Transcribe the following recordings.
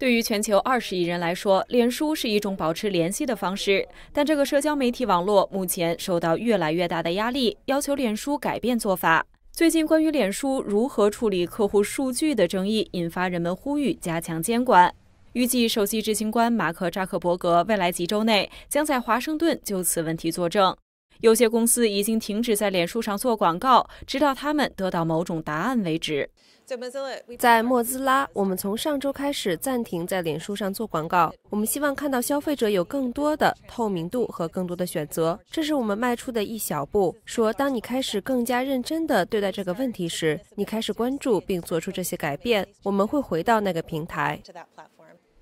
对于全球二十亿人来说，脸书是一种保持联系的方式。但这个社交媒体网络目前受到越来越大的压力，要求脸书改变做法。最近，关于脸书如何处理客户数据的争议引发人们呼吁加强监管。预计首席执行官马克扎克伯格未来几周内将在华盛顿就此问题作证。有些公司已经停止在脸书上做广告，直到他们得到某种答案为止。在莫兹拉，我们从上周开始暂停在脸书上做广告。我们希望看到消费者有更多的透明度和更多的选择。这是我们迈出的一小步。说，当你开始更加认真地对待这个问题时，你开始关注并做出这些改变，我们会回到那个平台。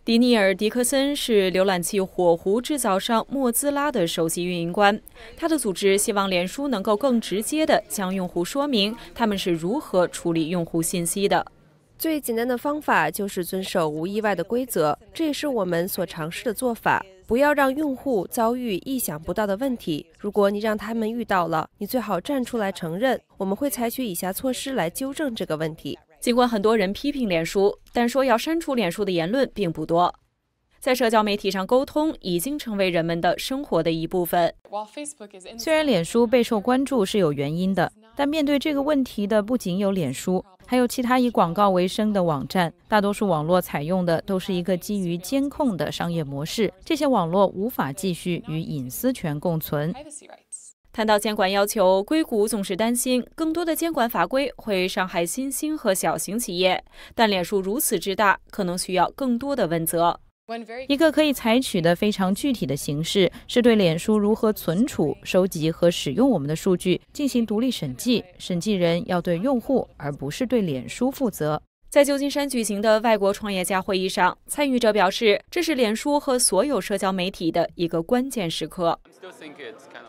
迪尼尔·迪克森是浏览器火狐制造商莫兹拉的首席运营官。他的组织希望脸书能够更直接地向用户说明他们是如何处理用户信息的。最简单的方法就是遵守无意外的规则，这也是我们所尝试的做法。不要让用户遭遇意想不到的问题。如果你让他们遇到了，你最好站出来承认。我们会采取以下措施来纠正这个问题。尽管很多人批评脸书，但说要删除脸书的言论并不多。在社交媒体上沟通已经成为人们的生活的一部分。虽然脸书备受关注是有原因的，但面对这个问题的不仅有脸书，还有其他以广告为生的网站。大多数网络采用的都是一个基于监控的商业模式，这些网络无法继续与隐私权共存。谈到监管要求，硅谷总是担心更多的监管法规会伤害新兴和小型企业。但脸书如此之大，可能需要更多的问责。一个可以采取的非常具体的形式，是对脸书如何存储、收集和使用我们的数据进行独立审计。审计人要对用户而不是对脸书负责。在旧金山举行的外国创业家会议上，参与者表示，这是脸书和所有社交媒体的一个关键时刻。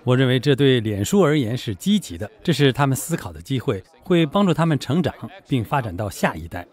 我认为这对脸书而言是积极的，这是他们思考的机会，会帮助他们成长并发展到下一代。